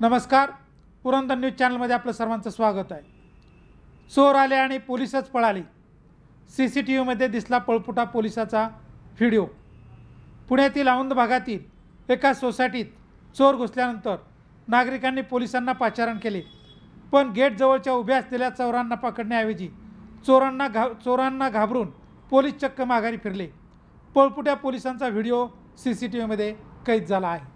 नमस्कार पुरंदर न्यूज चॅनलमध्ये आपलं सर्वांचं स्वागत आहे चोर आले आणि पोलिसच पळाली सी सी टी व्हीमध्ये दिसला पळपुटा पोलिसाचा व्हिडिओ पुण्यातील औंद भागातील एका सोसायटीत चोर घुसल्यानंतर नागरिकांनी पोलिसांना पाचारण केले पण गेटजवळच्या उभ्या असलेल्या चोरांना पकडण्याऐवजी चोरांना घा चोरांना घाबरून पोलीस चक्क माघारी फिरले पळपुट्या पोलिसांचा व्हिडिओ सी सी टी व्हीमध्ये कैद झाला आहे